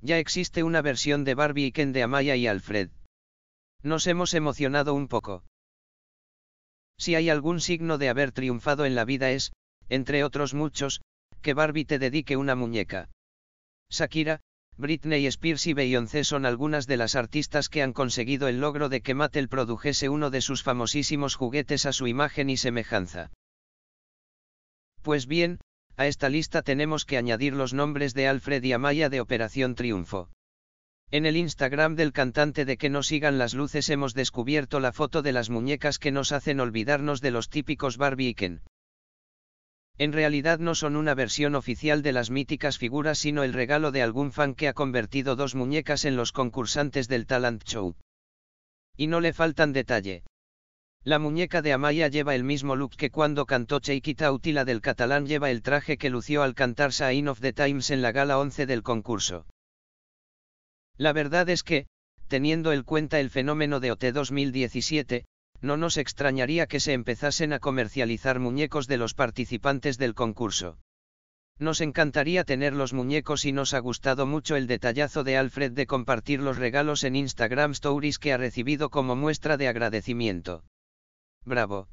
Ya existe una versión de Barbie y Ken de Amaya y Alfred. Nos hemos emocionado un poco. Si hay algún signo de haber triunfado en la vida es, entre otros muchos, que Barbie te dedique una muñeca. Shakira, Britney Spears y Beyoncé son algunas de las artistas que han conseguido el logro de que Mattel produjese uno de sus famosísimos juguetes a su imagen y semejanza. Pues bien, a esta lista tenemos que añadir los nombres de Alfred y Amaya de Operación Triunfo. En el Instagram del cantante de Que no sigan las luces hemos descubierto la foto de las muñecas que nos hacen olvidarnos de los típicos Barbie En realidad no son una versión oficial de las míticas figuras sino el regalo de algún fan que ha convertido dos muñecas en los concursantes del talent show. Y no le faltan detalle. La muñeca de Amaya lleva el mismo look que cuando cantó Cheikita Utila del catalán lleva el traje que lució al cantar Sign of the Times en la gala 11 del concurso. La verdad es que, teniendo en cuenta el fenómeno de OT 2017, no nos extrañaría que se empezasen a comercializar muñecos de los participantes del concurso. Nos encantaría tener los muñecos y nos ha gustado mucho el detallazo de Alfred de compartir los regalos en Instagram Stories que ha recibido como muestra de agradecimiento. Bravo.